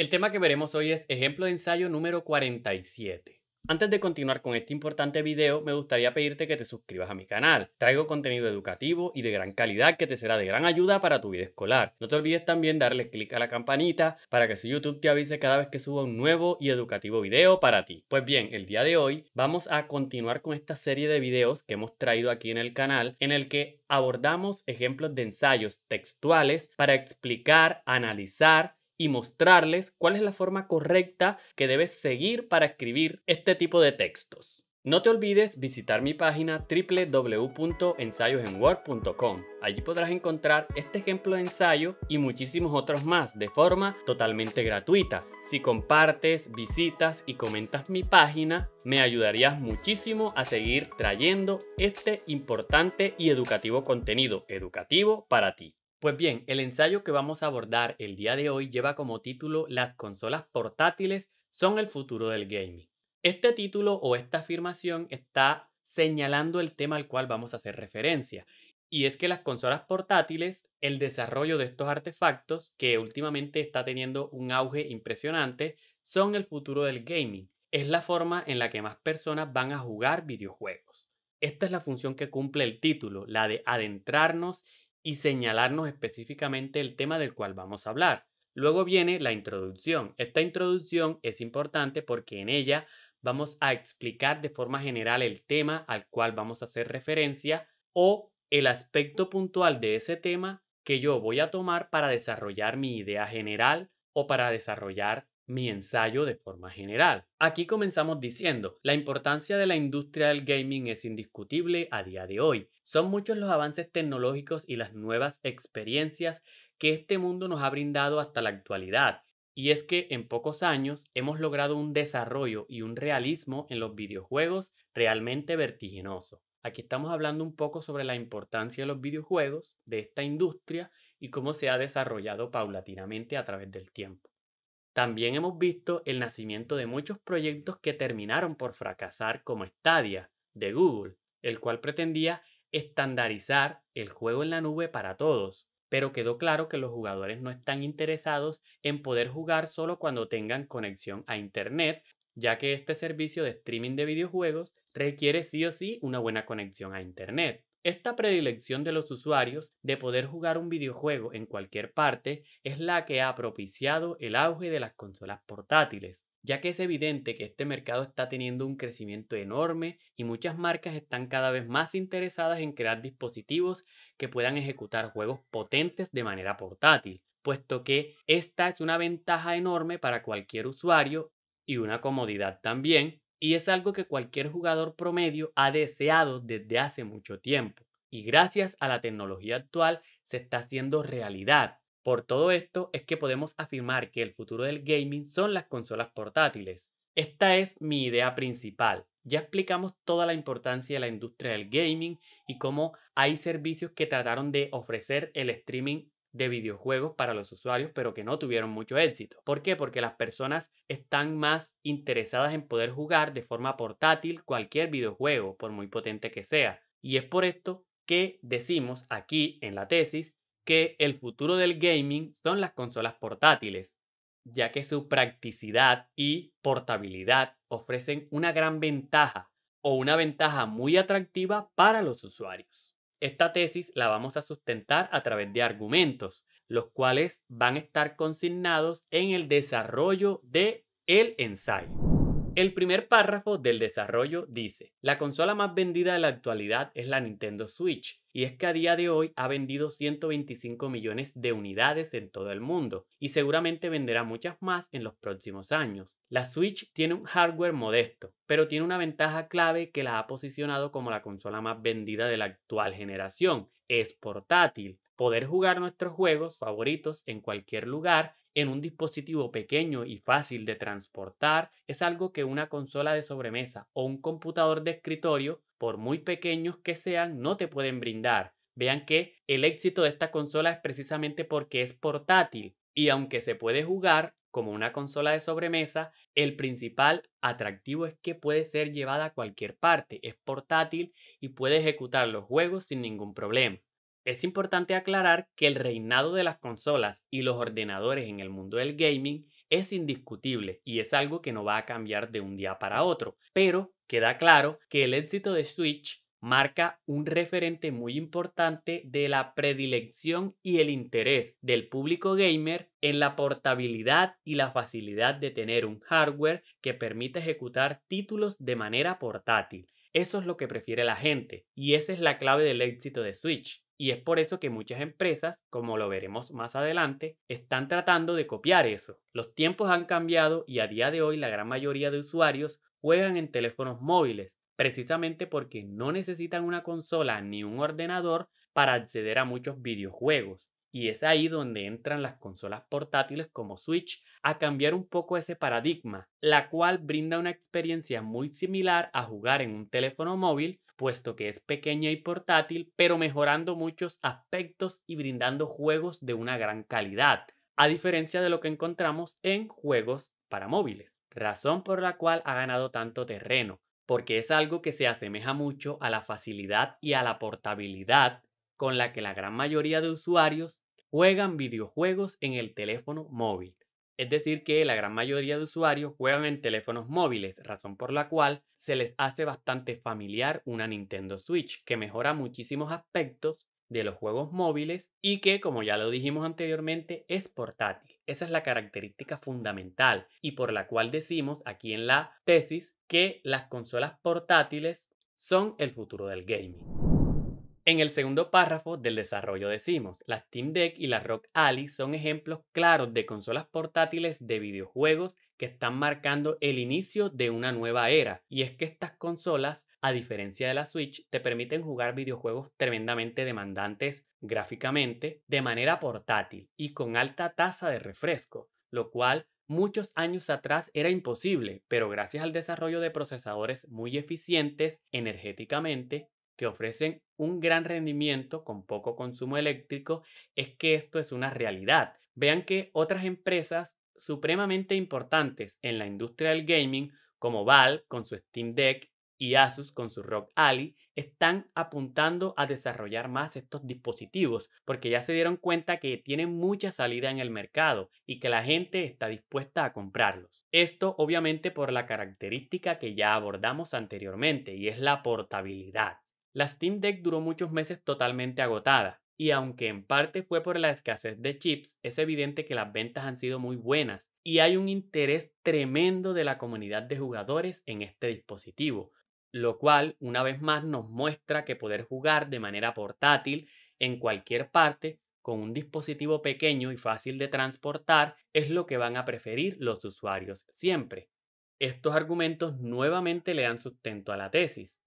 El tema que veremos hoy es ejemplo de ensayo número 47. Antes de continuar con este importante video, me gustaría pedirte que te suscribas a mi canal. Traigo contenido educativo y de gran calidad que te será de gran ayuda para tu vida escolar. No te olvides también darle clic a la campanita para que si YouTube te avise cada vez que suba un nuevo y educativo video para ti. Pues bien, el día de hoy vamos a continuar con esta serie de videos que hemos traído aquí en el canal en el que abordamos ejemplos de ensayos textuales para explicar, analizar y mostrarles cuál es la forma correcta que debes seguir para escribir este tipo de textos. No te olvides visitar mi página www.ensayosenword.com. Allí podrás encontrar este ejemplo de ensayo y muchísimos otros más de forma totalmente gratuita. Si compartes, visitas y comentas mi página, me ayudarías muchísimo a seguir trayendo este importante y educativo contenido educativo para ti. Pues bien, el ensayo que vamos a abordar el día de hoy lleva como título Las consolas portátiles son el futuro del gaming. Este título o esta afirmación está señalando el tema al cual vamos a hacer referencia, y es que las consolas portátiles, el desarrollo de estos artefactos, que últimamente está teniendo un auge impresionante, son el futuro del gaming. Es la forma en la que más personas van a jugar videojuegos. Esta es la función que cumple el título, la de adentrarnos y señalarnos específicamente el tema del cual vamos a hablar. Luego viene la introducción. Esta introducción es importante porque en ella vamos a explicar de forma general el tema al cual vamos a hacer referencia o el aspecto puntual de ese tema que yo voy a tomar para desarrollar mi idea general o para desarrollar mi ensayo de forma general. Aquí comenzamos diciendo, la importancia de la industria del gaming es indiscutible a día de hoy. Son muchos los avances tecnológicos y las nuevas experiencias que este mundo nos ha brindado hasta la actualidad. Y es que en pocos años hemos logrado un desarrollo y un realismo en los videojuegos realmente vertiginoso. Aquí estamos hablando un poco sobre la importancia de los videojuegos, de esta industria y cómo se ha desarrollado paulatinamente a través del tiempo. También hemos visto el nacimiento de muchos proyectos que terminaron por fracasar como Stadia de Google, el cual pretendía estandarizar el juego en la nube para todos, pero quedó claro que los jugadores no están interesados en poder jugar solo cuando tengan conexión a Internet, ya que este servicio de streaming de videojuegos requiere sí o sí una buena conexión a Internet. Esta predilección de los usuarios de poder jugar un videojuego en cualquier parte es la que ha propiciado el auge de las consolas portátiles, ya que es evidente que este mercado está teniendo un crecimiento enorme y muchas marcas están cada vez más interesadas en crear dispositivos que puedan ejecutar juegos potentes de manera portátil, puesto que esta es una ventaja enorme para cualquier usuario y una comodidad también, y es algo que cualquier jugador promedio ha deseado desde hace mucho tiempo. Y gracias a la tecnología actual se está haciendo realidad. Por todo esto es que podemos afirmar que el futuro del gaming son las consolas portátiles. Esta es mi idea principal. Ya explicamos toda la importancia de la industria del gaming y cómo hay servicios que trataron de ofrecer el streaming de videojuegos para los usuarios, pero que no tuvieron mucho éxito. ¿Por qué? Porque las personas están más interesadas en poder jugar de forma portátil cualquier videojuego, por muy potente que sea. Y es por esto que decimos aquí en la tesis que el futuro del gaming son las consolas portátiles, ya que su practicidad y portabilidad ofrecen una gran ventaja o una ventaja muy atractiva para los usuarios. Esta tesis la vamos a sustentar a través de argumentos, los cuales van a estar consignados en el desarrollo de el ensayo. El primer párrafo del desarrollo dice, la consola más vendida de la actualidad es la Nintendo Switch, y es que a día de hoy ha vendido 125 millones de unidades en todo el mundo, y seguramente venderá muchas más en los próximos años. La Switch tiene un hardware modesto, pero tiene una ventaja clave que la ha posicionado como la consola más vendida de la actual generación. Es portátil, poder jugar nuestros juegos favoritos en cualquier lugar en un dispositivo pequeño y fácil de transportar es algo que una consola de sobremesa o un computador de escritorio, por muy pequeños que sean, no te pueden brindar. Vean que el éxito de esta consola es precisamente porque es portátil y aunque se puede jugar como una consola de sobremesa, el principal atractivo es que puede ser llevada a cualquier parte, es portátil y puede ejecutar los juegos sin ningún problema. Es importante aclarar que el reinado de las consolas y los ordenadores en el mundo del gaming es indiscutible y es algo que no va a cambiar de un día para otro, pero queda claro que el éxito de Switch marca un referente muy importante de la predilección y el interés del público gamer en la portabilidad y la facilidad de tener un hardware que permita ejecutar títulos de manera portátil. Eso es lo que prefiere la gente y esa es la clave del éxito de Switch. Y es por eso que muchas empresas, como lo veremos más adelante, están tratando de copiar eso. Los tiempos han cambiado y a día de hoy la gran mayoría de usuarios juegan en teléfonos móviles, precisamente porque no necesitan una consola ni un ordenador para acceder a muchos videojuegos. Y es ahí donde entran las consolas portátiles como Switch a cambiar un poco ese paradigma, la cual brinda una experiencia muy similar a jugar en un teléfono móvil, puesto que es pequeña y portátil, pero mejorando muchos aspectos y brindando juegos de una gran calidad, a diferencia de lo que encontramos en juegos para móviles, razón por la cual ha ganado tanto terreno, porque es algo que se asemeja mucho a la facilidad y a la portabilidad con la que la gran mayoría de usuarios juegan videojuegos en el teléfono móvil. Es decir, que la gran mayoría de usuarios juegan en teléfonos móviles, razón por la cual se les hace bastante familiar una Nintendo Switch, que mejora muchísimos aspectos de los juegos móviles y que, como ya lo dijimos anteriormente, es portátil. Esa es la característica fundamental y por la cual decimos aquí en la tesis que las consolas portátiles son el futuro del gaming. En el segundo párrafo del desarrollo decimos, las Steam Deck y la Rock Alley son ejemplos claros de consolas portátiles de videojuegos que están marcando el inicio de una nueva era, y es que estas consolas, a diferencia de la Switch, te permiten jugar videojuegos tremendamente demandantes gráficamente de manera portátil y con alta tasa de refresco, lo cual muchos años atrás era imposible, pero gracias al desarrollo de procesadores muy eficientes energéticamente que ofrecen un gran rendimiento con poco consumo eléctrico es que esto es una realidad. Vean que otras empresas supremamente importantes en la industria del gaming, como Valve con su Steam Deck y Asus con su Rock Ally, están apuntando a desarrollar más estos dispositivos porque ya se dieron cuenta que tienen mucha salida en el mercado y que la gente está dispuesta a comprarlos. Esto obviamente por la característica que ya abordamos anteriormente y es la portabilidad. La Steam Deck duró muchos meses totalmente agotada, y aunque en parte fue por la escasez de chips, es evidente que las ventas han sido muy buenas y hay un interés tremendo de la comunidad de jugadores en este dispositivo, lo cual una vez más nos muestra que poder jugar de manera portátil en cualquier parte con un dispositivo pequeño y fácil de transportar es lo que van a preferir los usuarios siempre. Estos argumentos nuevamente le dan sustento a la tesis,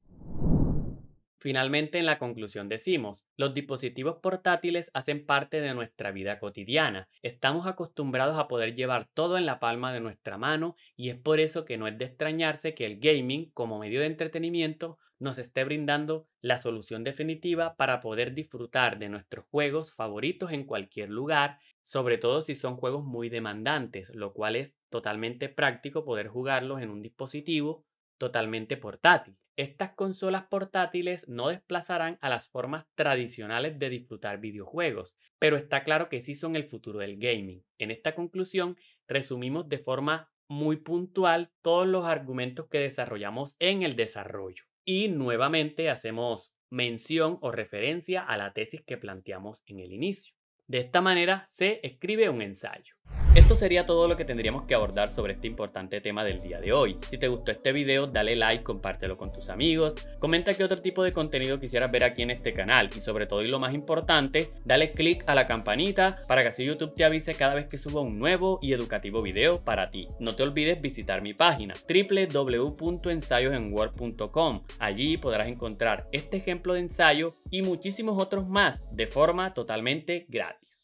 Finalmente, en la conclusión decimos, los dispositivos portátiles hacen parte de nuestra vida cotidiana. Estamos acostumbrados a poder llevar todo en la palma de nuestra mano y es por eso que no es de extrañarse que el gaming como medio de entretenimiento nos esté brindando la solución definitiva para poder disfrutar de nuestros juegos favoritos en cualquier lugar, sobre todo si son juegos muy demandantes, lo cual es totalmente práctico poder jugarlos en un dispositivo totalmente portátil. Estas consolas portátiles no desplazarán a las formas tradicionales de disfrutar videojuegos, pero está claro que sí son el futuro del gaming. En esta conclusión, resumimos de forma muy puntual todos los argumentos que desarrollamos en el desarrollo. Y nuevamente hacemos mención o referencia a la tesis que planteamos en el inicio. De esta manera se escribe un ensayo. Esto sería todo lo que tendríamos que abordar sobre este importante tema del día de hoy. Si te gustó este video, dale like, compártelo con tus amigos, comenta qué otro tipo de contenido quisieras ver aquí en este canal y sobre todo y lo más importante, dale click a la campanita para que así YouTube te avise cada vez que suba un nuevo y educativo video para ti. No te olvides visitar mi página www.ensayosenword.com. Allí podrás encontrar este ejemplo de ensayo y muchísimos otros más de forma totalmente gratis.